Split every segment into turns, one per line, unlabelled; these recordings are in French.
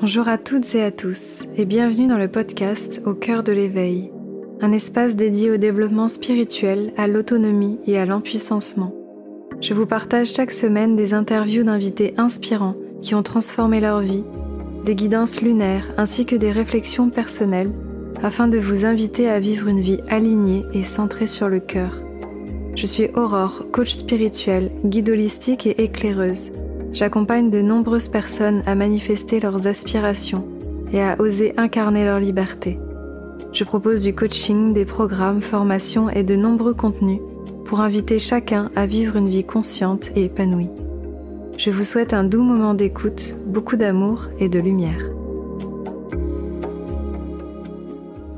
Bonjour à toutes et à tous et bienvenue dans le podcast Au cœur de l'éveil, un espace dédié au développement spirituel, à l'autonomie et à l'empuissancement. Je vous partage chaque semaine des interviews d'invités inspirants qui ont transformé leur vie, des guidances lunaires ainsi que des réflexions personnelles afin de vous inviter à vivre une vie alignée et centrée sur le cœur. Je suis Aurore, coach spirituel, guide holistique et éclaireuse j'accompagne de nombreuses personnes à manifester leurs aspirations et à oser incarner leur liberté. Je propose du coaching, des programmes, formations et de nombreux contenus pour inviter chacun à vivre une vie consciente et épanouie. Je vous souhaite un doux moment d'écoute, beaucoup d'amour et de lumière.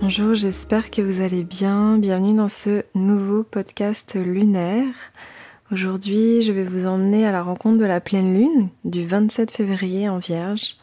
Bonjour, j'espère que vous allez bien. Bienvenue dans ce nouveau podcast lunaire. Aujourd'hui, je vais vous emmener à la rencontre de la pleine lune du 27 février en Vierge.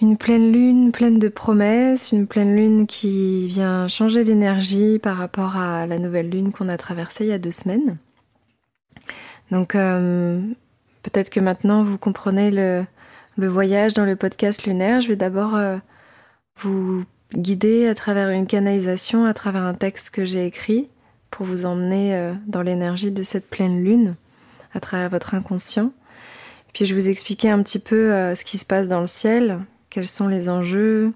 Une pleine lune pleine de promesses, une pleine lune qui vient changer l'énergie par rapport à la nouvelle lune qu'on a traversée il y a deux semaines. Donc euh, peut-être que maintenant vous comprenez le, voyage dans le podcast lunaire. Je vais d'abord euh, vous guider à travers une canalisation, à travers un texte que j'ai écrit pour vous emmener euh, dans l'énergie de cette pleine lune à travers votre inconscient. Puis je vous expliquer un petit peu euh, ce qui se passe dans le ciel, quels sont les enjeux,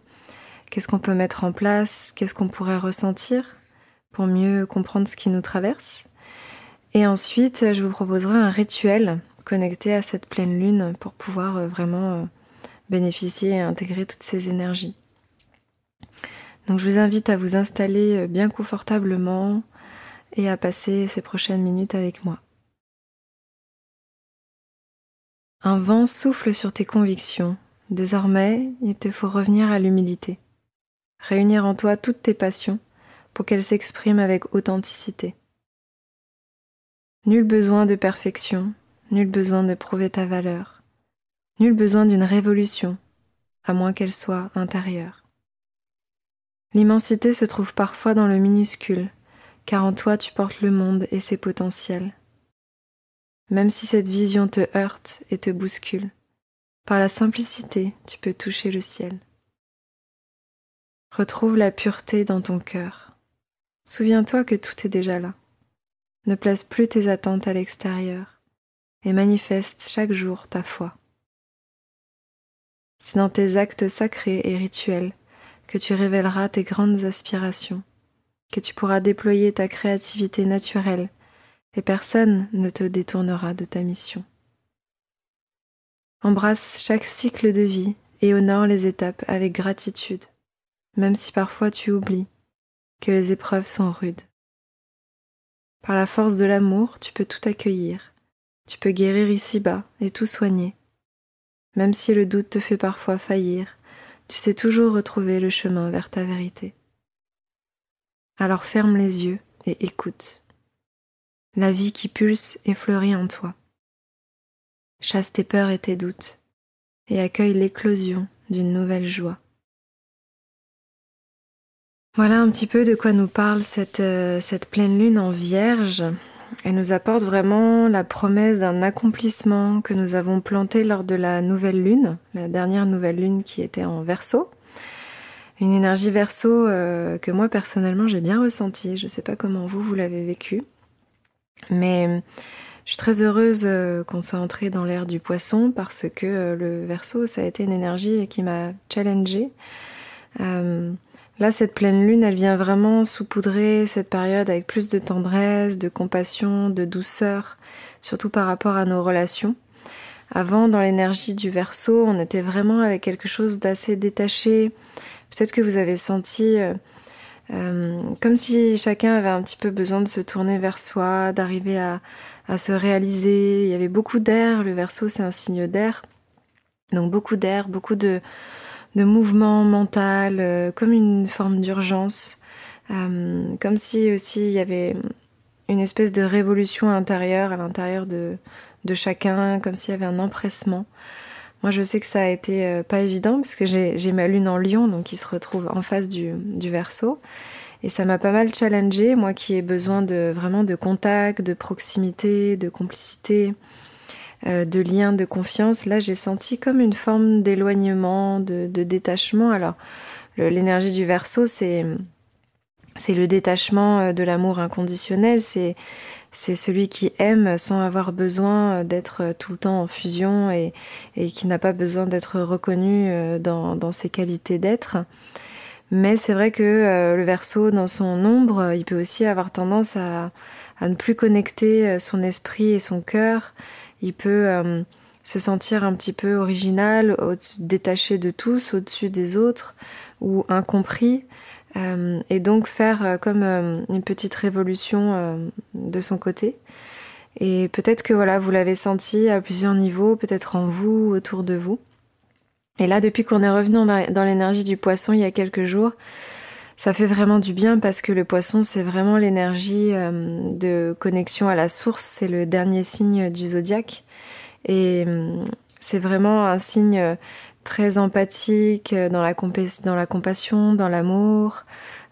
qu'est-ce qu'on peut mettre en place, qu'est-ce qu'on pourrait ressentir pour mieux comprendre ce qui nous traverse. Et ensuite, je vous proposerai un rituel connecté à cette pleine lune pour pouvoir euh, vraiment bénéficier et intégrer toutes ces énergies. Donc je vous invite à vous installer bien confortablement, et à passer ces prochaines minutes avec moi. Un vent souffle sur tes convictions. Désormais, il te faut revenir à l'humilité. Réunir en toi toutes tes passions pour qu'elles s'expriment avec authenticité. Nul besoin de perfection, nul besoin de prouver ta valeur, nul besoin d'une révolution, à moins qu'elle soit intérieure. L'immensité se trouve parfois dans le minuscule, car en toi tu portes le monde et ses potentiels. Même si cette vision te heurte et te bouscule, par la simplicité tu peux toucher le ciel. Retrouve la pureté dans ton cœur. Souviens-toi que tout est déjà là. Ne place plus tes attentes à l'extérieur et manifeste chaque jour ta foi. C'est dans tes actes sacrés et rituels que tu révéleras tes grandes aspirations que tu pourras déployer ta créativité naturelle et personne ne te détournera de ta mission. Embrasse chaque cycle de vie et honore les étapes avec gratitude, même si parfois tu oublies que les épreuves sont rudes. Par la force de l'amour, tu peux tout accueillir, tu peux guérir ici-bas et tout soigner. Même si le doute te fait parfois faillir, tu sais toujours retrouver le chemin vers ta vérité. Alors ferme les yeux et écoute. La vie qui pulse et fleurit en toi. Chasse tes peurs et tes doutes et accueille l'éclosion d'une nouvelle joie. Voilà un petit peu de quoi nous parle cette, euh, cette pleine lune en vierge. Elle nous apporte vraiment la promesse d'un accomplissement que nous avons planté lors de la nouvelle lune, la dernière nouvelle lune qui était en verso une énergie verso euh, que moi personnellement j'ai bien ressenti. Je ne sais pas comment vous, vous l'avez vécu. Mais euh, je suis très heureuse euh, qu'on soit entré dans l'ère du poisson parce que le verso, ça a été une énergie qui m'a challengée. là, cette pleine lune, elle vient vraiment saupoudrer cette période avec plus de tendresse, de compassion, de douceur, surtout par rapport à nos relations. Avant, dans l'énergie du verso, on était vraiment avec quelque chose d'assez détaché, Peut-être que vous avez senti euh, euh, comme si chacun avait un petit peu besoin de se tourner vers soi, d'arriver à, se réaliser. Il y avait beaucoup d'air, le verso c'est un signe d'air. Donc beaucoup d'air, beaucoup de, mouvement mental, euh, comme une forme d'urgence. comme si aussi il y avait une espèce de révolution intérieure à l'intérieur de, chacun, comme s'il y avait un empressement. Moi, je sais que ça a été euh, pas évident parce que j'ai ma lune en lion, donc qui se retrouve en face du, du verso. Et ça m'a pas mal challengé, moi qui ai besoin de vraiment de contact, de proximité, de complicité, euh, de lien, de confiance. Là, j'ai senti comme une forme d'éloignement, de, de, détachement. Alors, l'énergie du verso, c'est c'est le détachement euh, de l'amour inconditionnel, c'est c'est celui qui aime sans avoir besoin euh, d'être euh, tout le temps en fusion et, et qui n'a pas besoin d'être reconnu dans, dans ses qualités d'être. Mais c'est vrai que le verso, dans son ombre, il peut aussi avoir tendance à, à ne plus connecter son esprit et son cœur. Il peut se sentir un petit peu original, détaché de tous, au-dessus des autres, ou incompris. Euh, et donc faire euh, comme euh, une petite révolution de son côté. Et peut-être que voilà, vous l'avez senti à plusieurs niveaux, peut-être en vous, autour de vous. Et là, depuis qu'on est revenu dans l'énergie du poisson il y a quelques jours, ça fait vraiment du bien parce que le poisson, c'est vraiment l'énergie de connexion à la source. C'est le dernier signe du zodiaque. Et c'est vraiment un signe très empathique euh, dans la, dans la compassion, dans l'amour,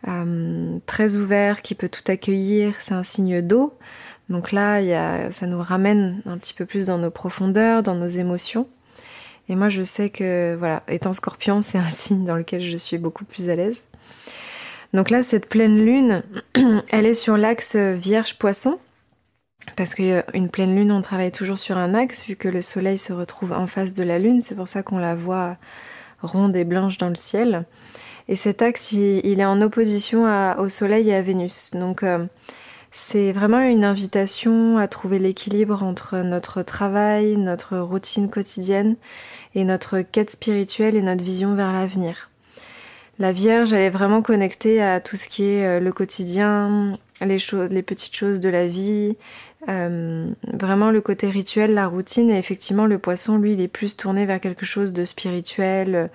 euh, très ouvert, qui peut tout accueillir, c'est un signe d'eau. Donc là, ça nous ramène un petit peu plus dans nos profondeurs, dans nos émotions. Et moi, je sais que, voilà, étant scorpion, c'est un signe dans lequel je suis beaucoup plus à l'aise. Donc là, cette pleine lune, elle est sur l'axe Vierge-Poisson parce qu'une euh, pleine lune, on travaille toujours sur un axe, vu que le soleil se retrouve en face de la lune, c'est pour ça qu'on la voit ronde et blanche dans le ciel. Et cet axe, il, est en opposition au soleil et à Vénus. Donc euh, c'est vraiment une invitation à trouver l'équilibre entre notre travail, notre routine quotidienne et notre quête spirituelle et notre vision vers l'avenir la Vierge, elle est vraiment connectée à tout ce qui est euh, le quotidien, les, choses, les petites choses de la vie, euh, vraiment le côté rituel, la routine. Et effectivement, le poisson, lui, il est plus tourné vers quelque chose de spirituel, euh,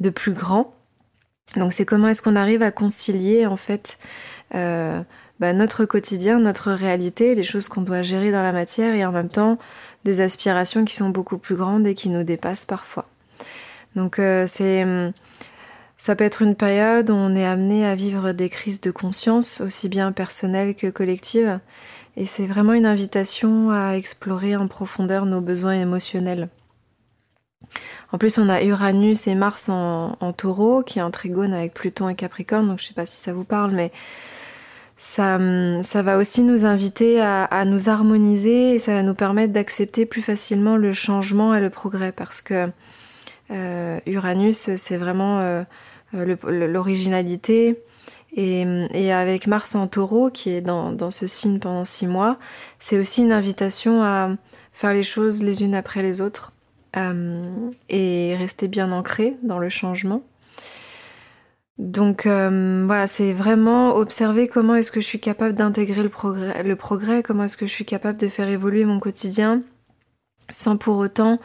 de plus grand. Donc c'est comment est-ce qu'on arrive à concilier en fait euh, bah, notre quotidien, notre réalité, les choses qu'on doit gérer dans la matière et en même temps des aspirations qui sont beaucoup plus grandes et qui nous dépassent parfois. Donc c'est hum, ça peut être une période où on est amené à vivre des crises de conscience, aussi bien personnelles que collectives, et c'est vraiment une invitation à explorer en profondeur nos besoins émotionnels. En plus, on a Uranus et Mars en, taureau, qui est en trigone avec Pluton et Capricorne, donc je ne sais pas si ça vous parle, mais ça, ça va aussi nous inviter à, nous harmoniser et ça va nous permettre d'accepter plus facilement le changement et le progrès, parce que euh, Uranus, c'est vraiment... Euh, euh, l'originalité. Et, avec Mars en taureau, qui est dans, ce signe pendant six mois, c'est aussi une invitation à faire les choses les unes après les autres euh, et rester bien ancré dans le changement. Donc euh, voilà, c'est vraiment observer comment est-ce que je suis capable d'intégrer le progrès, le progrès comment est-ce que je suis capable de faire évoluer mon quotidien sans pour autant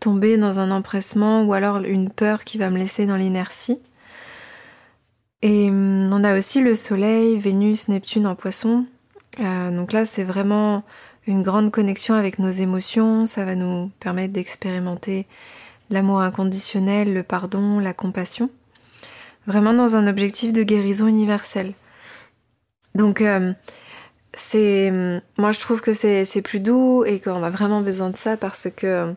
tomber dans un empressement ou alors une peur qui va me laisser dans l'inertie. Et hum, on a aussi le Soleil, Vénus, Neptune en poisson. Euh, donc là, c'est vraiment une grande connexion avec nos émotions. Ça va nous permettre d'expérimenter l'amour inconditionnel, le pardon, la compassion. Vraiment dans un objectif de guérison universelle. Donc, euh, c'est. Hum, moi, je trouve que c'est plus doux et qu'on a vraiment besoin de ça parce que.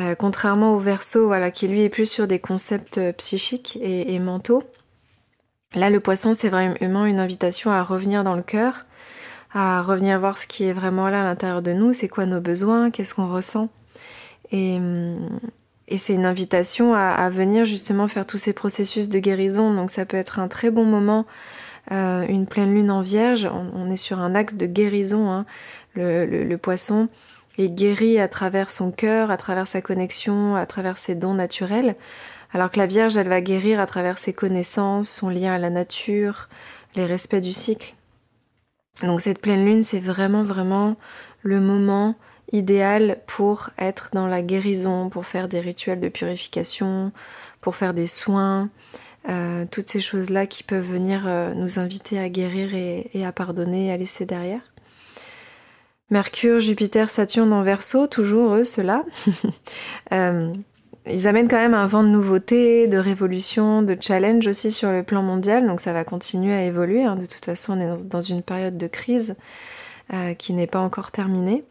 Euh, contrairement au verso, voilà, qui lui est plus sur des concepts psychiques et mentaux, Là, le poisson, c'est vraiment une invitation à revenir dans le cœur, à revenir voir ce qui est vraiment là à l'intérieur de nous, c'est quoi nos besoins, qu'est-ce qu'on ressent. Et, hum, c'est une invitation à, venir justement faire tous ces processus de guérison. Donc ça peut être un très bon moment, euh, une pleine lune en vierge, on, est sur un axe de guérison. Hein. Le, le, poisson est guéri à travers son cœur, à travers sa connexion, à travers ses dons naturels. Alors que la Vierge, elle va guérir à travers ses connaissances, son lien à la nature, les respects du cycle. Donc cette pleine lune, c'est vraiment, vraiment le moment idéal pour être dans la guérison, pour faire des rituels de purification, pour faire des soins, euh, toutes ces choses-là qui peuvent venir euh, nous inviter à guérir et, à pardonner, à laisser derrière. Mercure, Jupiter, Saturne en verso, toujours eux, ceux-là. Euh, ils amènent quand même un vent de nouveauté, de révolution, de challenge aussi sur le plan mondial, donc ça va continuer à évoluer. Hein. De toute façon, on est dans une période de crise euh, qui n'est pas encore terminée.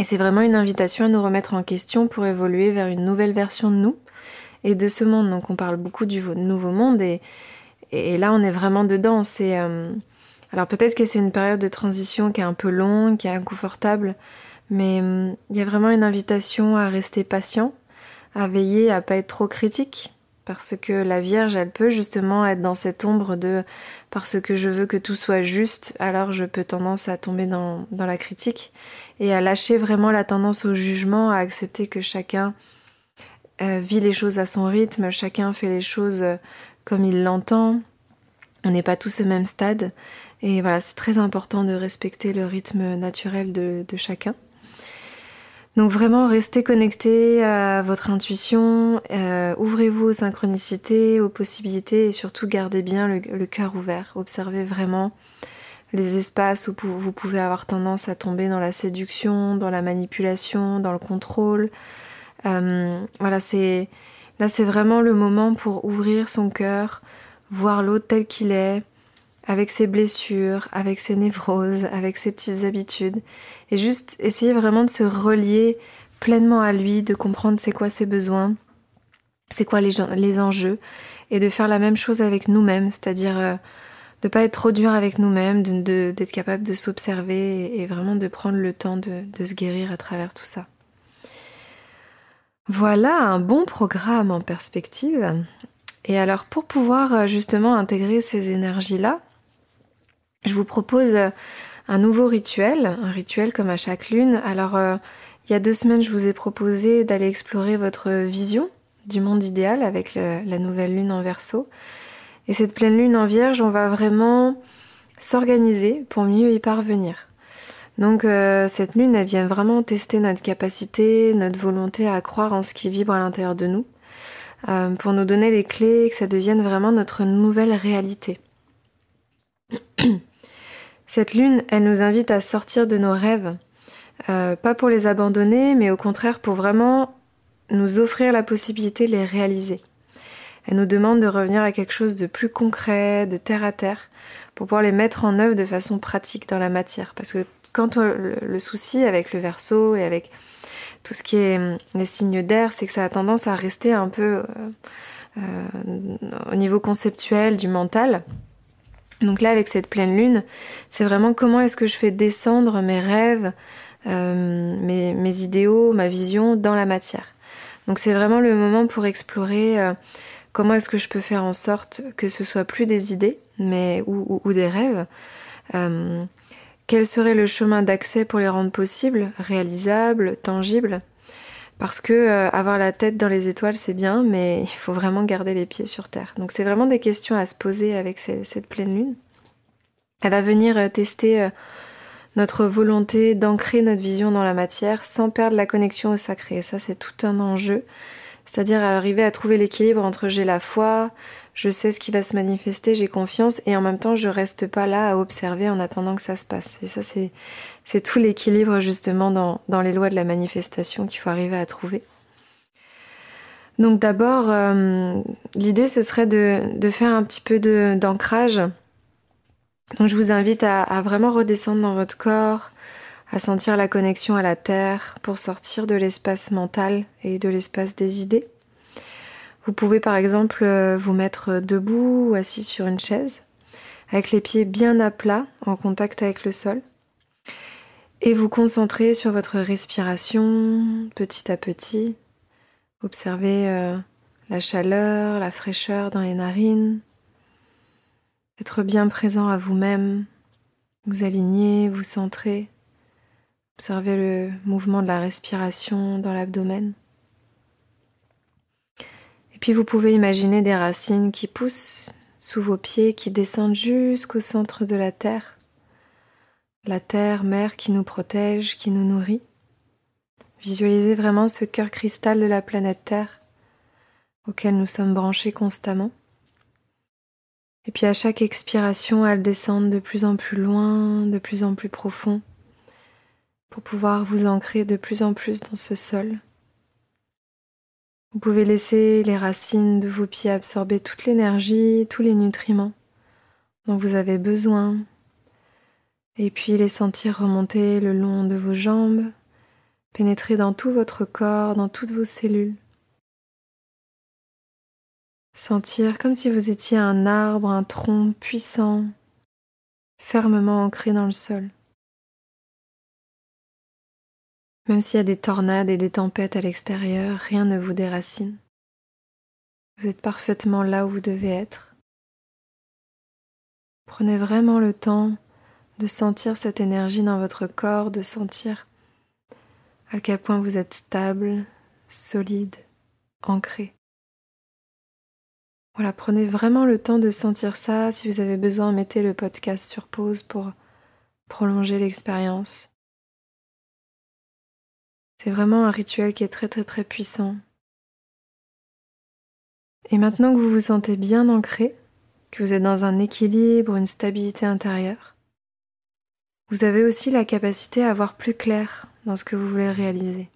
Et c'est vraiment une invitation à nous remettre en question pour évoluer vers une nouvelle version de nous et de ce monde. Donc on parle beaucoup du nouveau monde et, et là on est vraiment dedans. C'est euh, alors peut-être que c'est une période de transition qui est un peu longue, qui est inconfortable, mais euh, il y a vraiment une invitation à rester patient à veiller à pas être trop critique parce que la Vierge, elle peut justement être dans cette ombre de parce que je veux que tout soit juste, alors je peux tendance à tomber dans, dans la critique et à lâcher vraiment la tendance au jugement, à accepter que chacun euh, vit les choses à son rythme, chacun fait les choses euh, comme il l'entend. On n'est pas tous au même stade. Et voilà, c'est très important de respecter le rythme naturel de, de chacun. Donc vraiment, restez connectés à votre intuition, euh, ouvrez-vous aux synchronicités, aux possibilités et surtout gardez bien le, le cœur ouvert. Observez vraiment les espaces où vous pouvez avoir tendance à tomber dans la séduction, dans la manipulation, dans le contrôle. Euh, voilà, c'est là c'est vraiment le moment pour ouvrir son cœur, voir l'autre tel qu'il est, avec ses blessures, avec ses névroses, avec ses petites habitudes, et juste essayer vraiment de se relier pleinement à lui, de comprendre c'est quoi ses besoins, c'est quoi les, enjeux, et de faire la même chose avec nous-mêmes, c'est-à-dire de euh, de pas être trop dur avec nous-mêmes, d'être capable de s'observer et, vraiment de prendre le temps de se guérir à travers tout ça. Voilà un bon programme en perspective. Et alors pour pouvoir euh, justement intégrer ces énergies-là, je vous propose euh, un nouveau rituel, un rituel comme à chaque lune. Alors, euh, il y a deux semaines, je vous ai proposé d'aller explorer votre vision du monde idéal avec la nouvelle lune en verso. Et cette pleine lune en vierge, on va vraiment s'organiser pour mieux y parvenir. Donc euh, cette lune, elle vient vraiment tester notre capacité, notre volonté à croire en ce qui vibre à l'intérieur de nous, pour nous donner les clés, et que ça devienne vraiment notre nouvelle réalité. Cette lune, elle nous invite à sortir de nos rêves, euh, pas pour les abandonner, mais au contraire pour vraiment nous offrir la possibilité de les réaliser. Elle nous demande de revenir à quelque chose de plus concret, de terre à terre, pour pouvoir les mettre en œuvre de façon pratique dans la matière. Parce que quand le, souci avec le verso et avec tout ce qui est hum, les signes d'air, c'est que ça a tendance à rester un peu euh, euh, au niveau conceptuel du mental. Donc là, avec cette pleine lune, c'est vraiment comment est-ce que je fais descendre mes rêves, euh, mes, idéaux, ma vision dans la matière. Donc c'est vraiment le moment pour explorer euh, comment est-ce que je peux faire en sorte que ce soit plus des idées, mais ou, des rêves. Euh, quel serait le chemin d'accès pour les rendre possibles, réalisables, tangibles parce que euh, avoir la tête dans les étoiles, c'est bien, mais il faut vraiment garder les pieds sur terre. Donc c'est vraiment des questions à se poser avec cette pleine lune. Elle va venir euh, tester euh, notre volonté d'ancrer notre vision dans la matière sans perdre la connexion au sacré. Et ça, c'est tout un enjeu. C'est-à-dire arriver à trouver l'équilibre entre j'ai la foi, je sais ce qui va se manifester, j'ai confiance et en même temps je reste pas là à observer en attendant que ça se passe. Et ça c'est, c'est tout l'équilibre justement dans, les lois de la manifestation qu'il faut arriver à trouver. Donc d'abord, euh, l'idée ce serait de, faire un petit peu de, d'ancrage. Donc je vous invite à, vraiment redescendre dans votre corps, à sentir la connexion à la terre pour sortir de l'espace mental et de l'espace des idées. Vous pouvez par exemple euh, vous mettre debout ou assis sur une chaise, avec les pieds bien à plat, en contact avec le sol, et vous concentrer sur votre respiration petit à petit. Observez euh, la chaleur, la fraîcheur dans les narines. Être bien présent à vous-même, vous aligner, vous centrer. Observez le mouvement de la respiration dans l'abdomen. Puis vous pouvez imaginer des racines qui poussent sous vos pieds, qui descendent jusqu'au centre de la terre. La terre, mère, qui nous protège, qui nous nourrit. Visualisez vraiment ce cœur cristal de la planète Terre auquel nous sommes branchés constamment. Et puis à chaque expiration, elles descendent de plus en plus loin, de plus en plus profond, pour pouvoir vous ancrer de plus en plus dans ce sol. Vous pouvez laisser les racines de vos pieds absorber toute l'énergie, tous les nutriments dont vous avez besoin. Et puis les sentir remonter le long de vos jambes, pénétrer dans tout votre corps, dans toutes vos cellules. Sentir comme si vous étiez un arbre, un tronc puissant, fermement ancré dans le sol. Même s'il y a des tornades et des tempêtes à l'extérieur, rien ne vous déracine. Vous êtes parfaitement là où vous devez être. Prenez vraiment le temps de sentir cette énergie dans votre corps, de sentir à quel point vous êtes stable, solide, ancré. Voilà, prenez vraiment le temps de sentir ça. Si vous avez besoin, mettez le podcast sur pause pour prolonger l'expérience. C'est vraiment un rituel qui est très très très puissant. Et maintenant que vous vous sentez bien ancré, que vous êtes dans un équilibre, une stabilité intérieure, vous avez aussi la capacité à voir plus clair dans ce que vous voulez réaliser.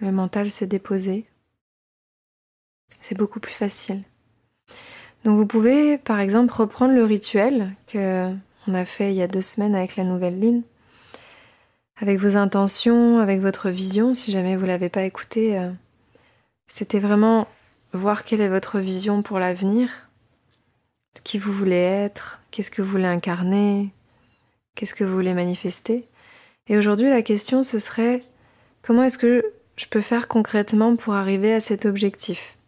Le mental s'est déposé. C'est beaucoup plus facile. Donc vous pouvez par exemple reprendre le rituel que on a fait il y a deux semaines avec la nouvelle lune avec vos intentions, avec votre vision, si jamais vous ne l'avez pas écouté. Euh, c'était vraiment voir quelle est votre vision pour l'avenir, qui vous voulez être, qu'est-ce que vous voulez incarner, qu'est-ce que vous voulez manifester. Et aujourd'hui, la question, ce serait comment est-ce que je peux faire concrètement pour arriver à cet objectif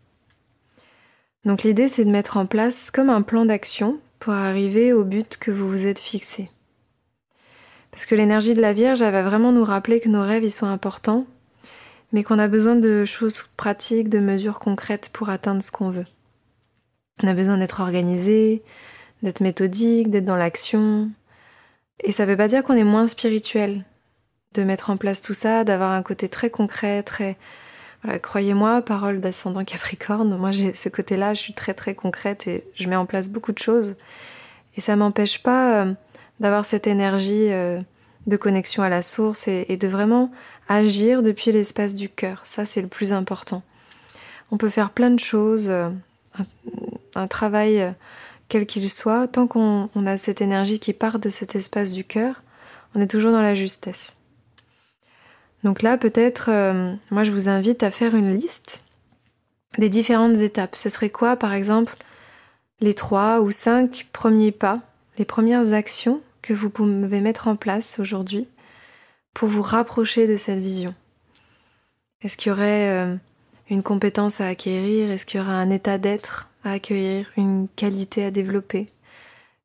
Donc l'idée, c'est de mettre en place comme un plan d'action pour arriver au but que vous vous êtes fixé. Parce que l'énergie de la Vierge, elle va vraiment nous rappeler que nos rêves, ils sont importants, mais qu'on a besoin de choses pratiques, de mesures concrètes pour atteindre ce qu'on veut. On a besoin d'être organisé, d'être méthodique, d'être dans l'action. Et ça ne veut pas dire qu'on est moins spirituel, de mettre en place tout ça, d'avoir un côté très concret, très... Voilà, croyez-moi, parole d'ascendant Capricorne, moi j'ai ce côté-là, je suis très très concrète et je mets en place beaucoup de choses. Et ça m'empêche pas euh, d'avoir cette énergie euh, de connexion à la source et, de vraiment agir depuis l'espace du cœur. Ça, c'est le plus important. On peut faire plein de choses, euh, un, travail euh, quel qu'il soit, tant qu'on a cette énergie qui part de cet espace du cœur, on est toujours dans la justesse. Donc là, peut-être, moi, je vous invite à faire une liste des différentes étapes. Ce serait quoi, par exemple, les trois ou cinq premiers pas les premières actions que vous pouvez mettre en place aujourd'hui pour vous rapprocher de cette vision Est-ce qu'il y aurait euh, une compétence à acquérir Est-ce qu'il y aura un état d'être à accueillir Une qualité à développer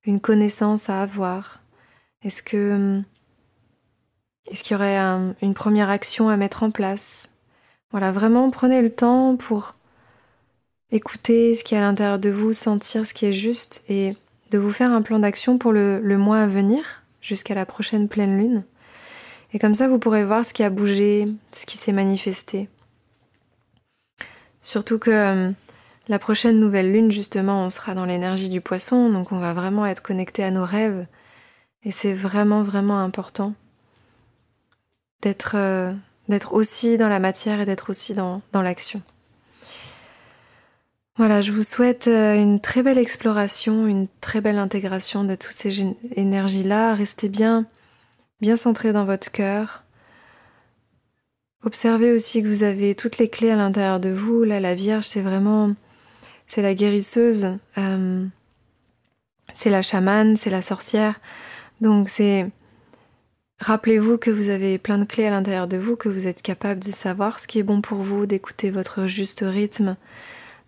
Une connaissance à avoir Est-ce que... Euh, qu'il y aurait une première action à mettre en place Voilà, vraiment prenez le temps pour écouter ce qui est à l'intérieur de vous, sentir ce qui est juste et de vous faire un plan d'action pour le, le mois à venir, jusqu'à la prochaine pleine lune. Et comme ça, vous pourrez voir ce qui a bougé, ce qui s'est manifesté. Surtout que euh, la prochaine nouvelle lune, justement, on sera dans l'énergie du poisson, donc on va vraiment être connecté à nos rêves. Et c'est vraiment, vraiment important d'être euh, d'être aussi dans la matière et d'être aussi dans l'action. Voilà, je vous souhaite euh, une très belle exploration, une très belle intégration de toutes ces énergies-là. Restez bien, bien centré dans votre cœur. Observez aussi que vous avez toutes les clés à l'intérieur de vous. Là, la Vierge, c'est vraiment, c'est la guérisseuse, euh, c'est la chamane, c'est la sorcière. Donc, c'est, rappelez-vous que vous avez plein de clés à l'intérieur de vous, que vous êtes capable de savoir ce qui est bon pour vous, d'écouter votre juste rythme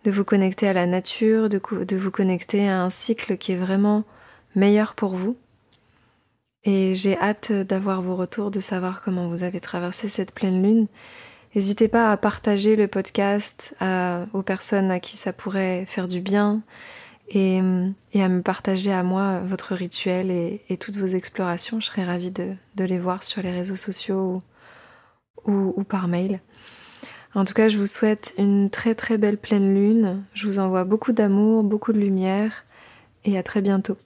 de vous connecter à la nature, de, vous connecter à un cycle qui est vraiment meilleur pour vous. Et j'ai hâte d'avoir vos retours, de savoir comment vous avez traversé cette pleine lune. N'hésitez pas à partager le podcast aux personnes à qui ça pourrait faire du bien et, à me partager à moi votre rituel et, toutes vos explorations. Je serais ravie de, les voir sur les réseaux sociaux ou par mail. En tout cas, je vous souhaite une très très belle pleine lune. Je vous envoie beaucoup d'amour, beaucoup de lumière et à très bientôt.